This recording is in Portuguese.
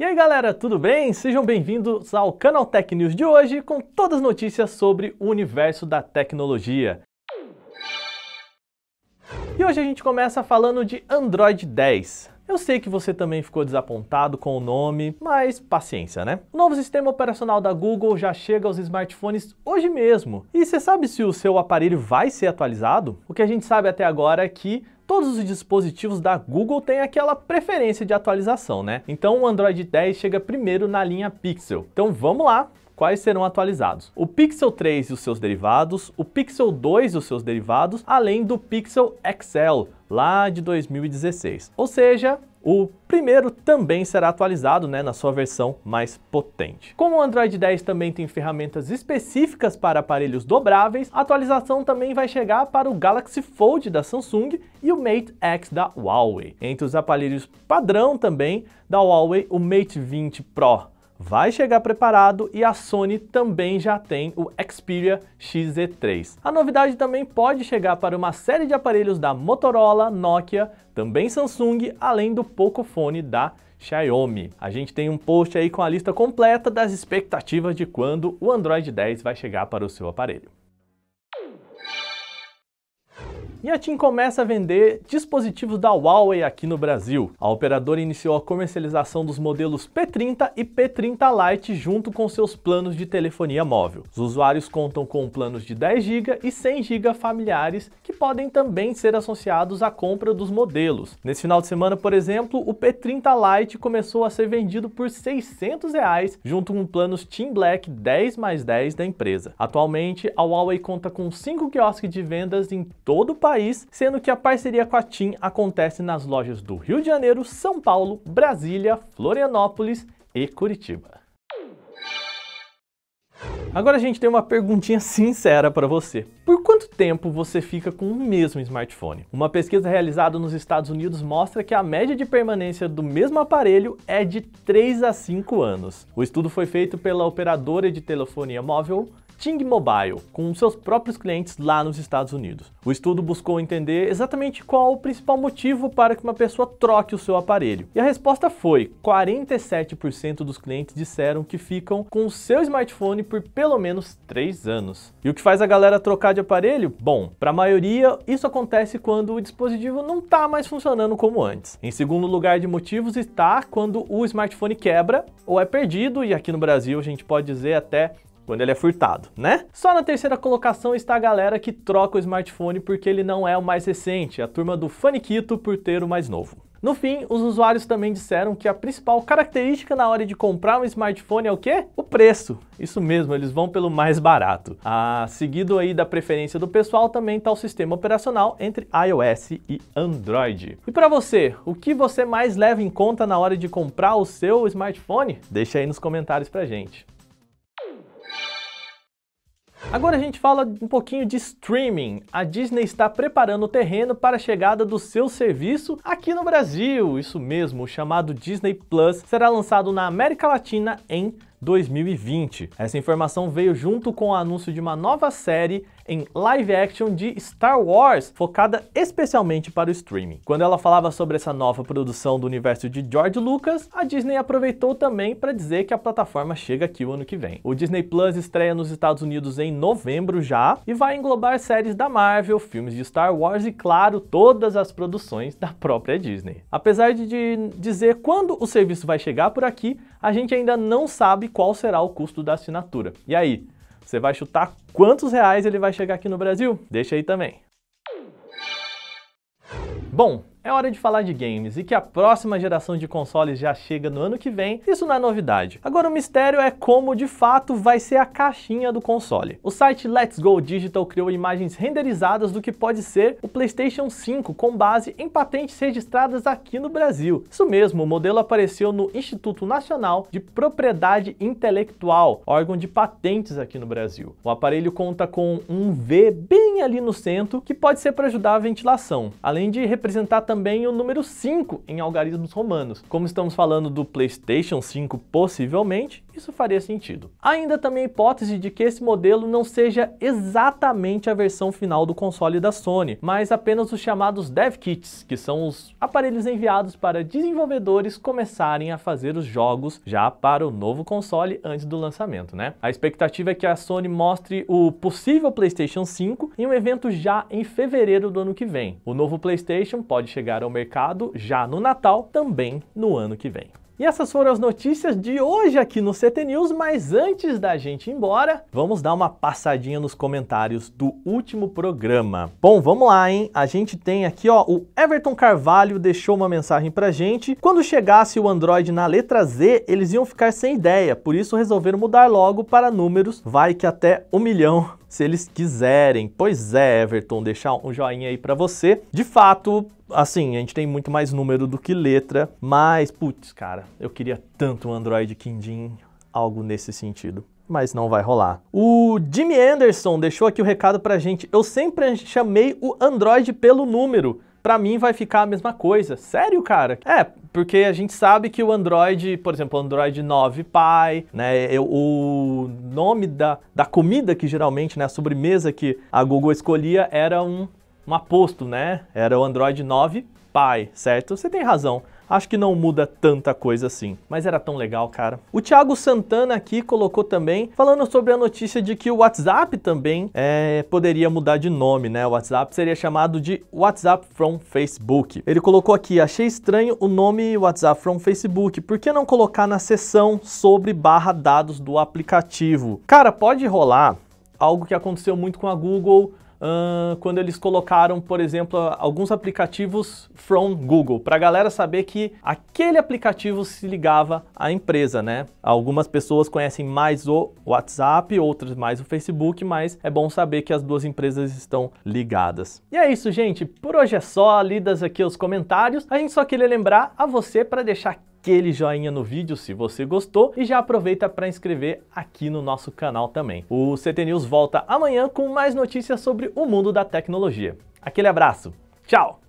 E aí galera, tudo bem? Sejam bem-vindos ao canal Tech News de hoje com todas as notícias sobre o universo da tecnologia. E hoje a gente começa falando de Android 10. Eu sei que você também ficou desapontado com o nome, mas paciência, né? O novo sistema operacional da Google já chega aos smartphones hoje mesmo. E você sabe se o seu aparelho vai ser atualizado? O que a gente sabe até agora é que todos os dispositivos da Google têm aquela preferência de atualização, né? Então o Android 10 chega primeiro na linha Pixel. Então vamos lá quais serão atualizados. O Pixel 3 e os seus derivados, o Pixel 2 e os seus derivados, além do Pixel XL, lá de 2016. Ou seja, o primeiro também será atualizado né, na sua versão mais potente. Como o Android 10 também tem ferramentas específicas para aparelhos dobráveis, a atualização também vai chegar para o Galaxy Fold da Samsung e o Mate X da Huawei. Entre os aparelhos padrão também da Huawei, o Mate 20 Pro vai chegar preparado e a Sony também já tem o Xperia XZ3. A novidade também pode chegar para uma série de aparelhos da Motorola, Nokia, também Samsung, além do Pocophone da Xiaomi. A gente tem um post aí com a lista completa das expectativas de quando o Android 10 vai chegar para o seu aparelho e a TIM começa a vender dispositivos da Huawei aqui no Brasil. A operadora iniciou a comercialização dos modelos P30 e P30 Lite junto com seus planos de telefonia móvel. Os usuários contam com planos de 10 GB e 100 GB familiares que podem também ser associados à compra dos modelos. Nesse final de semana, por exemplo, o P30 Lite começou a ser vendido por R$ 600 reais, junto com planos Team Black 10 mais 10 da empresa. Atualmente, a Huawei conta com 5 quiosques de vendas em todo o país país, sendo que a parceria com a TIM acontece nas lojas do Rio de Janeiro, São Paulo, Brasília, Florianópolis e Curitiba. Agora a gente tem uma perguntinha sincera para você. Por quanto tempo você fica com o mesmo smartphone? Uma pesquisa realizada nos Estados Unidos mostra que a média de permanência do mesmo aparelho é de 3 a 5 anos. O estudo foi feito pela operadora de telefonia móvel Ting Mobile, com seus próprios clientes lá nos Estados Unidos. O estudo buscou entender exatamente qual o principal motivo para que uma pessoa troque o seu aparelho. E a resposta foi: 47% dos clientes disseram que ficam com o seu smartphone por pelo menos 3 anos. E o que faz a galera trocar de aparelho? Bom, para a maioria, isso acontece quando o dispositivo não está mais funcionando como antes. Em segundo lugar de motivos está quando o smartphone quebra ou é perdido, e aqui no Brasil a gente pode dizer até quando ele é furtado, né? Só na terceira colocação está a galera que troca o smartphone porque ele não é o mais recente, a turma do faniquito por ter o mais novo. No fim, os usuários também disseram que a principal característica na hora de comprar um smartphone é o quê? O preço. Isso mesmo, eles vão pelo mais barato. Ah, seguido aí da preferência do pessoal também está o sistema operacional entre iOS e Android. E para você, o que você mais leva em conta na hora de comprar o seu smartphone? Deixa aí nos comentários para gente. Agora a gente fala um pouquinho de streaming. A Disney está preparando o terreno para a chegada do seu serviço aqui no Brasil. Isso mesmo, o chamado Disney Plus será lançado na América Latina em 2020. Essa informação veio junto com o anúncio de uma nova série em live action de Star Wars, focada especialmente para o streaming. Quando ela falava sobre essa nova produção do universo de George Lucas, a Disney aproveitou também para dizer que a plataforma chega aqui o ano que vem. O Disney Plus estreia nos Estados Unidos em novembro já e vai englobar séries da Marvel, filmes de Star Wars e, claro, todas as produções da própria Disney. Apesar de dizer quando o serviço vai chegar por aqui, a gente ainda não sabe qual será o custo da assinatura. E aí, você vai chutar quantos reais ele vai chegar aqui no Brasil? Deixa aí também. Bom, é hora de falar de games e que a próxima geração de consoles já chega no ano que vem, isso não é novidade. Agora o mistério é como de fato vai ser a caixinha do console. O site Let's Go Digital criou imagens renderizadas do que pode ser o PlayStation 5 com base em patentes registradas aqui no Brasil. Isso mesmo, o modelo apareceu no Instituto Nacional de Propriedade Intelectual, órgão de patentes aqui no Brasil. O aparelho conta com um V bem ali no centro que pode ser para ajudar a ventilação, além de representar também também o número 5 em algarismos romanos. Como estamos falando do PlayStation 5, possivelmente, isso faria sentido. Ainda também a hipótese de que esse modelo não seja exatamente a versão final do console da Sony, mas apenas os chamados dev kits, que são os aparelhos enviados para desenvolvedores começarem a fazer os jogos já para o novo console antes do lançamento, né? A expectativa é que a Sony mostre o possível PlayStation 5 em um evento já em fevereiro do ano que vem. O novo PlayStation pode chegar ao mercado já no Natal, também no ano que vem. E essas foram as notícias de hoje aqui no CT News, mas antes da gente ir embora, vamos dar uma passadinha nos comentários do último programa. Bom, vamos lá, hein? A gente tem aqui, ó, o Everton Carvalho deixou uma mensagem pra gente. Quando chegasse o Android na letra Z, eles iam ficar sem ideia, por isso resolveram mudar logo para números, vai que até um milhão se eles quiserem. Pois é, Everton, deixar um joinha aí para você. De fato, assim, a gente tem muito mais número do que letra, mas putz, cara, eu queria tanto um Android Quindim, algo nesse sentido mas não vai rolar. O Jimmy Anderson deixou aqui o recado pra gente. Eu sempre chamei o Android pelo número, para mim vai ficar a mesma coisa. Sério, cara? É, porque a gente sabe que o Android, por exemplo, o Android 9 Pie, né, eu, o nome da, da comida que geralmente, né, a sobremesa que a Google escolhia era um, um aposto, né? Era o Android 9 Pie, certo? Você tem razão. Acho que não muda tanta coisa assim, mas era tão legal, cara. O Thiago Santana aqui colocou também, falando sobre a notícia de que o WhatsApp também é, poderia mudar de nome, né? O WhatsApp seria chamado de WhatsApp from Facebook. Ele colocou aqui, achei estranho o nome WhatsApp from Facebook, por que não colocar na seção sobre barra dados do aplicativo? Cara, pode rolar algo que aconteceu muito com a Google, uh, quando eles colocaram, por exemplo, alguns aplicativos from Google, para a galera saber que aquele aplicativo se ligava à empresa, né? Algumas pessoas conhecem mais o WhatsApp, outras mais o Facebook, mas é bom saber que as duas empresas estão ligadas. E é isso, gente. Por hoje é só. Lidas aqui os comentários. A gente só queria lembrar a você para deixar aquele joinha no vídeo se você gostou e já aproveita para inscrever aqui no nosso canal também. O CT News volta amanhã com mais notícias sobre o mundo da tecnologia. Aquele abraço, tchau!